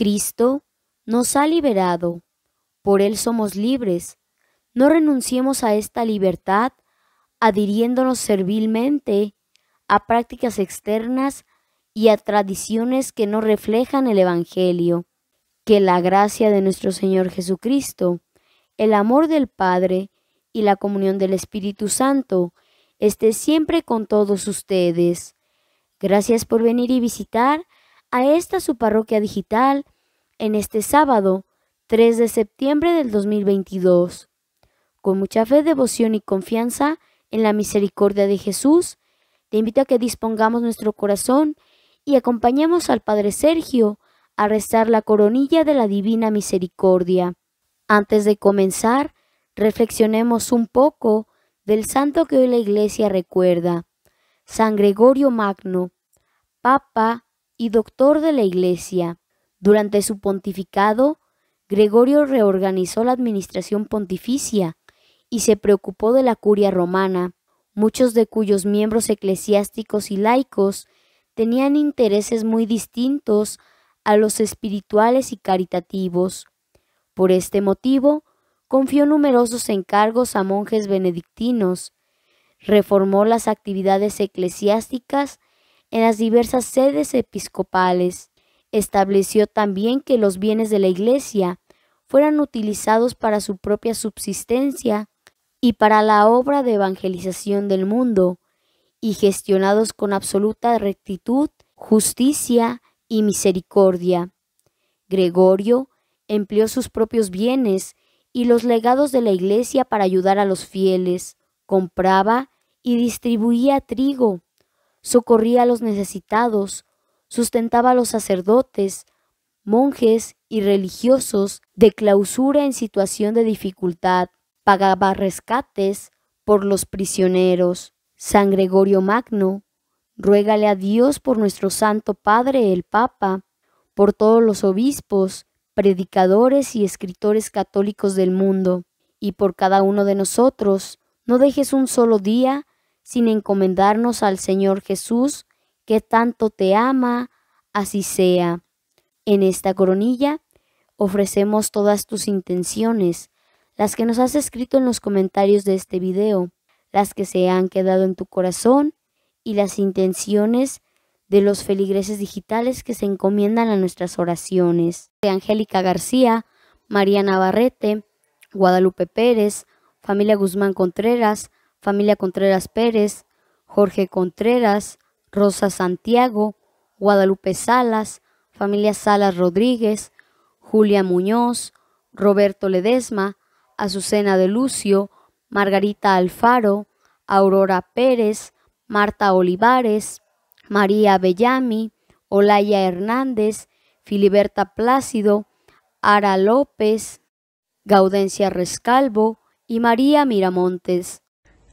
Cristo nos ha liberado, por Él somos libres. No renunciemos a esta libertad adhiriéndonos servilmente a prácticas externas y a tradiciones que no reflejan el Evangelio. Que la gracia de nuestro Señor Jesucristo, el amor del Padre y la comunión del Espíritu Santo esté siempre con todos ustedes. Gracias por venir y visitar a esta su parroquia digital en este sábado 3 de septiembre del 2022. Con mucha fe, devoción y confianza en la misericordia de Jesús, te invito a que dispongamos nuestro corazón y acompañemos al Padre Sergio a rezar la coronilla de la Divina Misericordia. Antes de comenzar, reflexionemos un poco del santo que hoy la Iglesia recuerda, San Gregorio Magno, Papa y doctor de la Iglesia. Durante su pontificado, Gregorio reorganizó la administración pontificia y se preocupó de la curia romana, muchos de cuyos miembros eclesiásticos y laicos tenían intereses muy distintos a los espirituales y caritativos. Por este motivo, confió numerosos encargos a monjes benedictinos, reformó las actividades eclesiásticas en las diversas sedes episcopales. Estableció también que los bienes de la Iglesia fueran utilizados para su propia subsistencia y para la obra de evangelización del mundo, y gestionados con absoluta rectitud, justicia y misericordia. Gregorio empleó sus propios bienes y los legados de la Iglesia para ayudar a los fieles, compraba y distribuía trigo, socorría a los necesitados, sustentaba a los sacerdotes, monjes y religiosos de clausura en situación de dificultad, pagaba rescates por los prisioneros. San Gregorio Magno, ruégale a Dios por nuestro Santo Padre el Papa, por todos los obispos, predicadores y escritores católicos del mundo, y por cada uno de nosotros, no dejes un solo día sin encomendarnos al Señor Jesús, que tanto te ama, así sea. En esta coronilla ofrecemos todas tus intenciones, las que nos has escrito en los comentarios de este video, las que se han quedado en tu corazón y las intenciones de los feligreses digitales que se encomiendan a nuestras oraciones. De Angélica García, María Navarrete, Guadalupe Pérez, familia Guzmán Contreras, familia Contreras Pérez, Jorge Contreras, Rosa Santiago, Guadalupe Salas, familia Salas Rodríguez, Julia Muñoz, Roberto Ledesma, Azucena de Lucio, Margarita Alfaro, Aurora Pérez, Marta Olivares, María Bellami, Olaya Hernández, Filiberta Plácido, Ara López, Gaudencia Rescalvo y María Miramontes.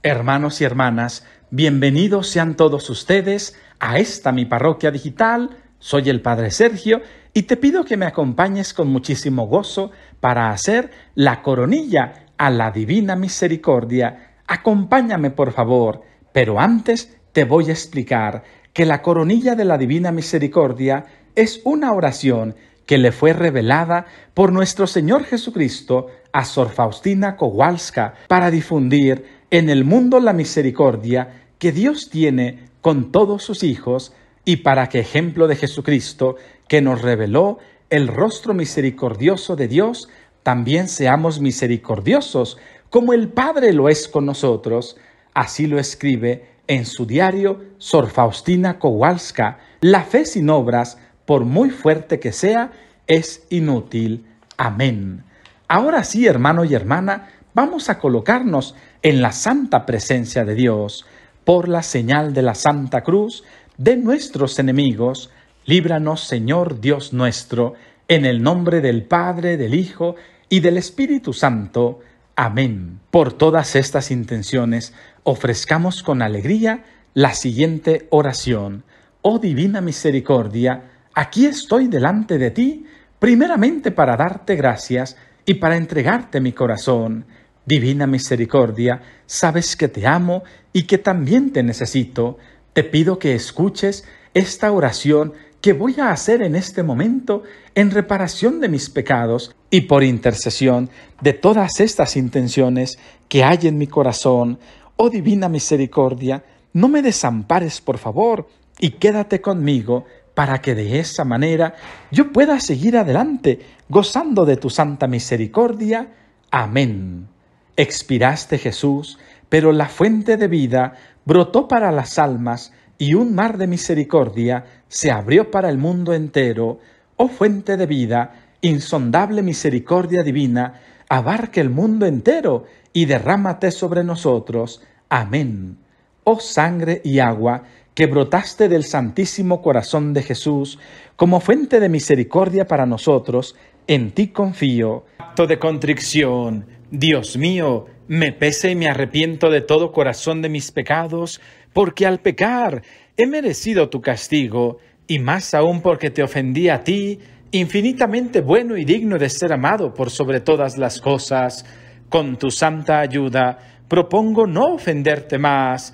Hermanos y hermanas, bienvenidos sean todos ustedes a esta mi parroquia digital. Soy el Padre Sergio y te pido que me acompañes con muchísimo gozo para hacer la coronilla a la Divina Misericordia. Acompáñame, por favor, pero antes te voy a explicar que la coronilla de la Divina Misericordia es una oración que le fue revelada por nuestro Señor Jesucristo a Sor Faustina Kowalska para difundir en el mundo la misericordia que Dios tiene con todos sus hijos y para que ejemplo de Jesucristo, que nos reveló el rostro misericordioso de Dios, también seamos misericordiosos, como el Padre lo es con nosotros. Así lo escribe en su diario Sor Faustina Kowalska, La fe sin obras por muy fuerte que sea, es inútil. Amén. Ahora sí, hermano y hermana, vamos a colocarnos en la santa presencia de Dios. Por la señal de la Santa Cruz de nuestros enemigos, líbranos, Señor Dios nuestro, en el nombre del Padre, del Hijo y del Espíritu Santo. Amén. Por todas estas intenciones, ofrezcamos con alegría la siguiente oración. Oh divina misericordia, aquí estoy delante de ti, primeramente para darte gracias y para entregarte mi corazón. Divina misericordia, sabes que te amo y que también te necesito. Te pido que escuches esta oración que voy a hacer en este momento en reparación de mis pecados y por intercesión de todas estas intenciones que hay en mi corazón. Oh divina misericordia, no me desampares, por favor, y quédate conmigo para que de esa manera yo pueda seguir adelante, gozando de tu santa misericordia. Amén. Expiraste Jesús, pero la fuente de vida brotó para las almas y un mar de misericordia se abrió para el mundo entero. Oh fuente de vida, insondable misericordia divina, abarca el mundo entero y derrámate sobre nosotros. Amén oh sangre y agua, que brotaste del Santísimo Corazón de Jesús, como fuente de misericordia para nosotros, en ti confío. Acto de contrición, Dios mío, me pese y me arrepiento de todo corazón de mis pecados, porque al pecar he merecido tu castigo, y más aún porque te ofendí a ti, infinitamente bueno y digno de ser amado por sobre todas las cosas. Con tu santa ayuda, propongo no ofenderte más,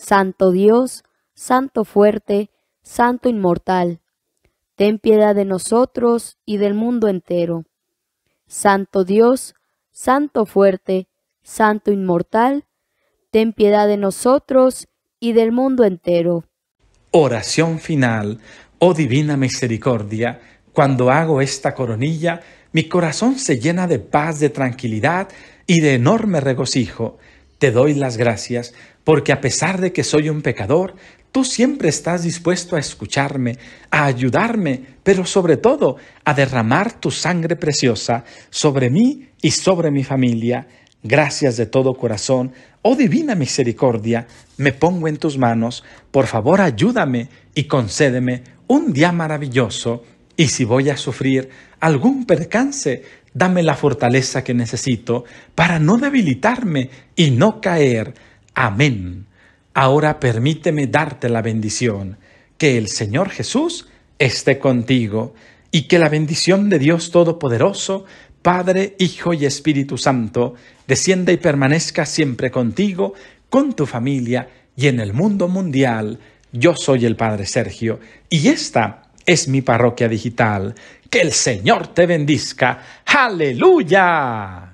Santo Dios, Santo fuerte, Santo inmortal, ten piedad de nosotros y del mundo entero. Santo Dios, Santo fuerte, Santo inmortal, ten piedad de nosotros y del mundo entero. Oración final. Oh divina misericordia, cuando hago esta coronilla, mi corazón se llena de paz, de tranquilidad y de enorme regocijo te doy las gracias porque a pesar de que soy un pecador, tú siempre estás dispuesto a escucharme, a ayudarme, pero sobre todo a derramar tu sangre preciosa sobre mí y sobre mi familia. Gracias de todo corazón. Oh divina misericordia, me pongo en tus manos. Por favor, ayúdame y concédeme un día maravilloso. Y si voy a sufrir algún percance, Dame la fortaleza que necesito para no debilitarme y no caer. Amén. Ahora permíteme darte la bendición. Que el Señor Jesús esté contigo y que la bendición de Dios Todopoderoso, Padre, Hijo y Espíritu Santo, descienda y permanezca siempre contigo, con tu familia y en el mundo mundial. Yo soy el Padre Sergio y esta es mi parroquia digital que el Señor te bendizca! Aleluya.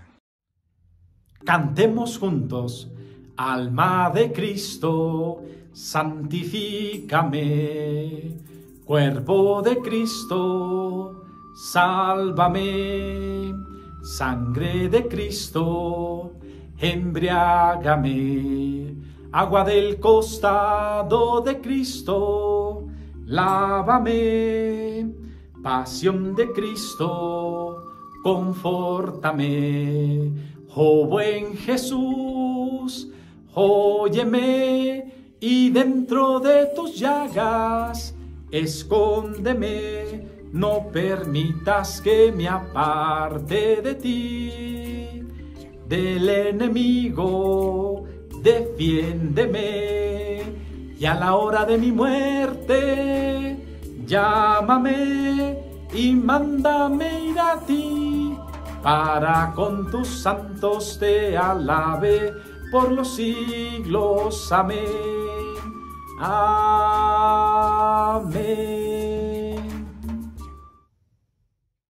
Cantemos juntos, alma de Cristo, santifícame. Cuerpo de Cristo, sálvame. Sangre de Cristo, embriágame. Agua del costado de Cristo, lávame Pasión de Cristo, confórtame. Oh buen Jesús, óyeme y dentro de tus llagas escóndeme. No permitas que me aparte de ti, del enemigo, defiéndeme. Y a la hora de mi muerte, Llámame y mándame ir a ti, para con tus santos te alabe por los siglos. Amén. Amén.